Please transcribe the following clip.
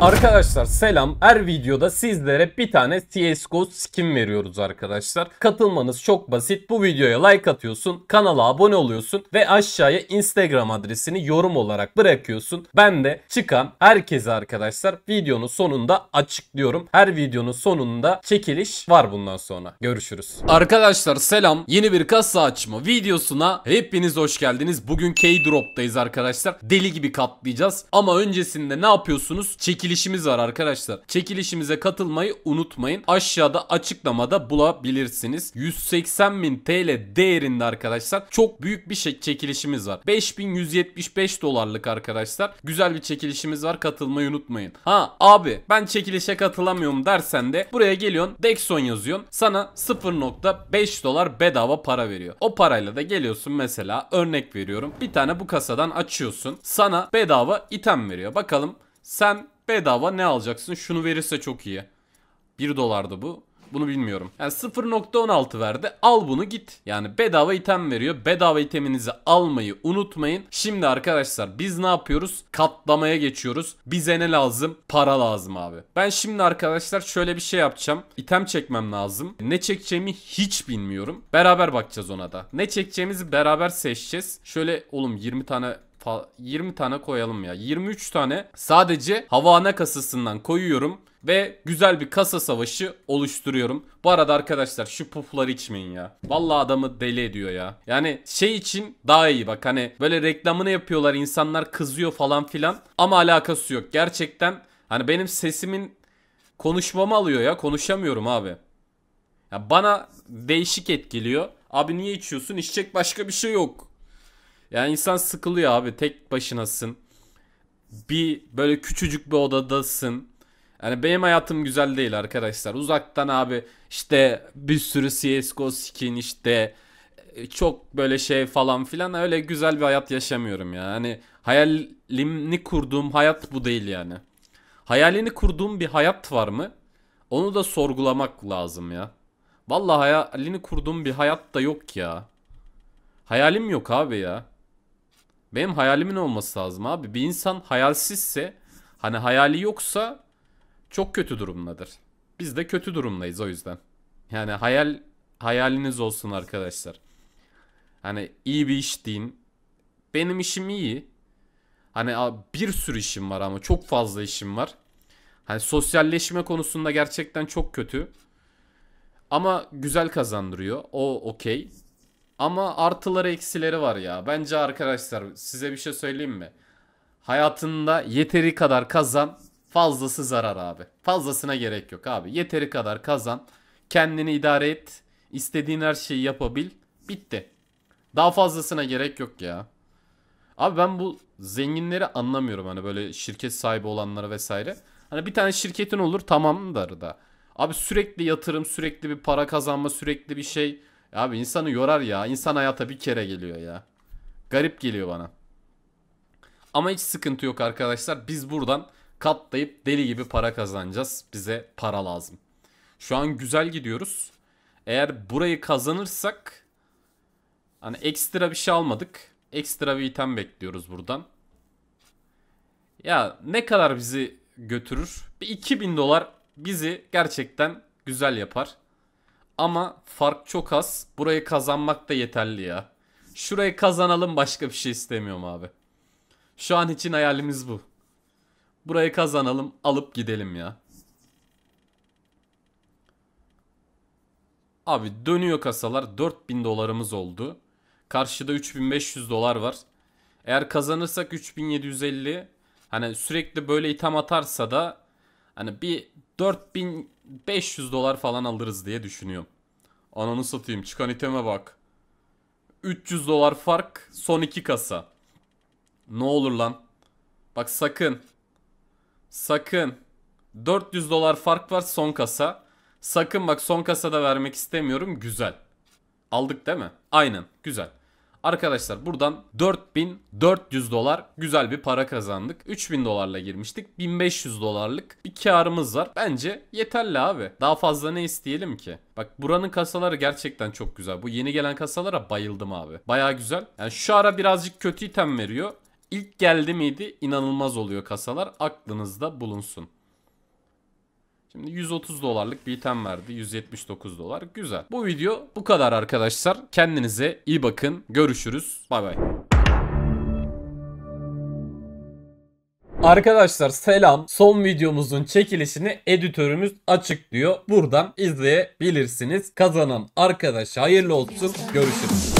Arkadaşlar selam. Her videoda sizlere bir tane CSGO skin veriyoruz arkadaşlar. Katılmanız çok basit. Bu videoya like atıyorsun, kanala abone oluyorsun ve aşağıya Instagram adresini yorum olarak bırakıyorsun. Ben de çıkan herkese arkadaşlar videonun sonunda açıklıyorum. Her videonun sonunda çekiliş var bundan sonra. Görüşürüz. Arkadaşlar selam. Yeni bir kasa açma videosuna hepiniz hoş geldiniz. Bugün K-Drop'tayız arkadaşlar. Deli gibi katlayacağız. Ama öncesinde ne yapıyorsunuz? Çekiliş çekilişimiz var arkadaşlar. Çekilişimize katılmayı unutmayın. Aşağıda açıklamada bulabilirsiniz. 180 bin TL değerinde arkadaşlar çok büyük bir şey çekilişimiz var. 5175 dolarlık arkadaşlar. Güzel bir çekilişimiz var. Katılmayı unutmayın. Ha abi ben çekilişe katılamıyorum dersen de buraya geliyorsun. Dexon yazıyorsun. Sana 0.5 dolar bedava para veriyor. O parayla da geliyorsun mesela örnek veriyorum. Bir tane bu kasadan açıyorsun. Sana bedava item veriyor. Bakalım sen bedava ne alacaksın? Şunu verirse çok iyi. 1 dolardı bu. Bunu bilmiyorum. Yani 0.16 verdi. Al bunu git. Yani bedava item veriyor. Bedava iteminizi almayı unutmayın. Şimdi arkadaşlar biz ne yapıyoruz? Katlamaya geçiyoruz. Bize ne lazım? Para lazım abi. Ben şimdi arkadaşlar şöyle bir şey yapacağım. İtem çekmem lazım. Ne çekeceğimi hiç bilmiyorum. Beraber bakacağız ona da. Ne çekeceğimizi beraber seçeceğiz. Şöyle oğlum 20 tane 20 tane koyalım ya. 23 tane sadece havana kasasından koyuyorum ve güzel bir kasa savaşı oluşturuyorum. Bu arada arkadaşlar şu pufları içmeyin ya. Vallahi adamı deli ediyor ya. Yani şey için daha iyi bak hani böyle reklamını yapıyorlar insanlar kızıyor falan filan ama alakası yok. Gerçekten hani benim sesimin konuşmamı alıyor ya konuşamıyorum abi. Ya bana değişik etkiliyor. Abi niye içiyorsun? İçecek başka bir şey yok. Yani insan sıkılıyor abi tek başınasın. Bir böyle küçücük bir odadasın. Yani benim hayatım güzel değil arkadaşlar. Uzaktan abi işte bir sürü CSGO skin işte e, çok böyle şey falan filan öyle güzel bir hayat yaşamıyorum ya. Hani hayalini kurduğum hayat bu değil yani. Hayalini kurduğum bir hayat var mı? Onu da sorgulamak lazım ya. Vallahi hayalini kurduğum bir hayat da yok ya. Hayalim yok abi ya. Benim hayalimin olması lazım abi. Bir insan hayalsizse hani hayali yoksa çok kötü durumdadır. Biz de kötü durumdayız o yüzden. Yani hayal hayaliniz olsun arkadaşlar. Hani iyi bir iş deyin. Benim işim iyi. Hani bir sürü işim var ama çok fazla işim var. Hani sosyalleşme konusunda gerçekten çok kötü. Ama güzel kazandırıyor. O okey. Ama artıları eksileri var ya. Bence arkadaşlar size bir şey söyleyeyim mi? Hayatında yeteri kadar kazan fazlası zarar abi. Fazlasına gerek yok abi. Yeteri kadar kazan. Kendini idare et. İstediğin her şeyi yapabil. Bitti. Daha fazlasına gerek yok ya. Abi ben bu zenginleri anlamıyorum hani böyle şirket sahibi olanlara vesaire. Hani bir tane şirketin olur tamamdır da. Abi sürekli yatırım, sürekli bir para kazanma, sürekli bir şey. Abi insanı yorar ya. İnsan hayata bir kere geliyor ya. Garip geliyor bana. Ama hiç sıkıntı yok arkadaşlar. Biz buradan katlayıp deli gibi para kazanacağız. Bize para lazım. Şu an güzel gidiyoruz. Eğer burayı kazanırsak hani ekstra bir şey almadık. Ekstra bir item bekliyoruz buradan. Ya ne kadar bizi götürür? Bir 2000 dolar bizi gerçekten güzel yapar. Ama fark çok az. Burayı kazanmak da yeterli ya. Şurayı kazanalım başka bir şey istemiyorum abi. Şu an için hayalimiz bu. Burayı kazanalım alıp gidelim ya. Abi dönüyor kasalar 4000 dolarımız oldu. Karşıda 3500 dolar var. Eğer kazanırsak 3750 hani sürekli böyle item atarsa da Hani bir 4500 dolar falan alırız diye düşünüyorum. Ananı satayım çıkan iteme bak. 300 dolar fark son iki kasa. Ne olur lan. Bak sakın. Sakın. 400 dolar fark var son kasa. Sakın bak son kasada vermek istemiyorum. Güzel. Aldık değil mi? Aynen. Güzel. Arkadaşlar buradan 4400 dolar güzel bir para kazandık. 3000 dolarla girmiştik. 1500 dolarlık bir karımız var. Bence yeterli abi. Daha fazla ne isteyelim ki? Bak buranın kasaları gerçekten çok güzel. Bu yeni gelen kasalara bayıldım abi. Baya güzel. Yani şu ara birazcık kötü item veriyor. İlk geldi miydi inanılmaz oluyor kasalar. Aklınızda bulunsun. Şimdi 130 dolarlık bir item verdi. 179 dolar. Güzel. Bu video bu kadar arkadaşlar. Kendinize iyi bakın. Görüşürüz. Bay bay. Arkadaşlar selam. Son videomuzun çekilişini editörümüz açıklıyor. Buradan izleyebilirsiniz. Kazanan arkadaş hayırlı olsun. Görüşürüz.